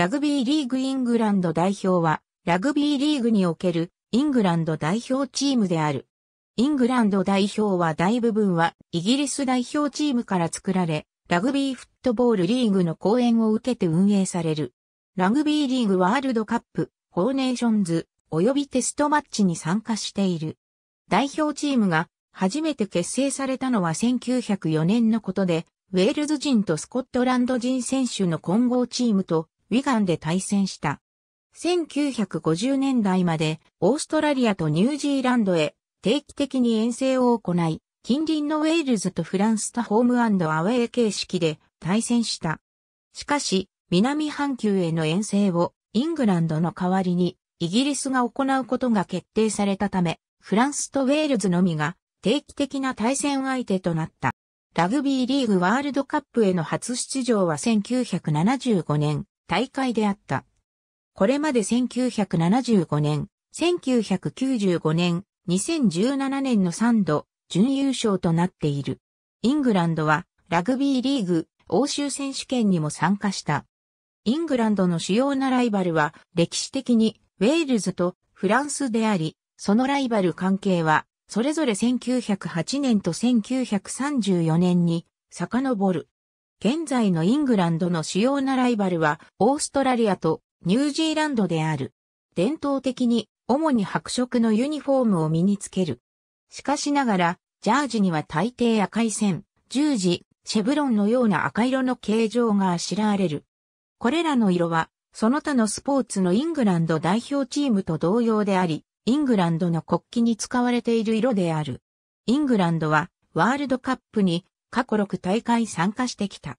ラグビーリーグイングランド代表は、ラグビーリーグにおけるイングランド代表チームである。イングランド代表は大部分はイギリス代表チームから作られ、ラグビーフットボールリーグの講演を受けて運営される。ラグビーリーグワールドカップ、フォーネーションズ、及びテストマッチに参加している。代表チームが初めて結成されたのは1904年のことで、ウェールズ人とスコットランド人選手の混合チームとウィガンで対戦した。1950年代までオーストラリアとニュージーランドへ定期的に遠征を行い、近隣のウェールズとフランスとホームアウェイ形式で対戦した。しかし、南半球への遠征をイングランドの代わりにイギリスが行うことが決定されたため、フランスとウェールズのみが定期的な対戦相手となった。ラグビーリーグワールドカップへの初出場は1975年、大会であった。これまで1975年、1995年、2017年の3度、準優勝となっている。イングランドは、ラグビーリーグ、欧州選手権にも参加した。イングランドの主要なライバルは、歴史的に、ウェールズとフランスであり、そのライバル関係は、それぞれ1908年と1934年に、遡る。現在のイングランドの主要なライバルはオーストラリアとニュージーランドである。伝統的に主に白色のユニフォームを身につける。しかしながら、ジャージには大抵赤い線、十字、シェブロンのような赤色の形状があしらわれる。これらの色は、その他のスポーツのイングランド代表チームと同様であり、イングランドの国旗に使われている色である。イングランドは、ワールドカップに過去6大会参加してきた。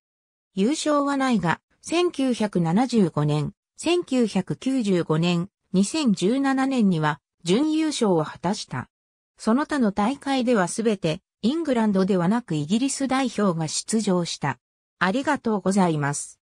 優勝はないが、1975年、1995年、2017年には準優勝を果たした。その他の大会ではすべてイングランドではなくイギリス代表が出場した。ありがとうございます。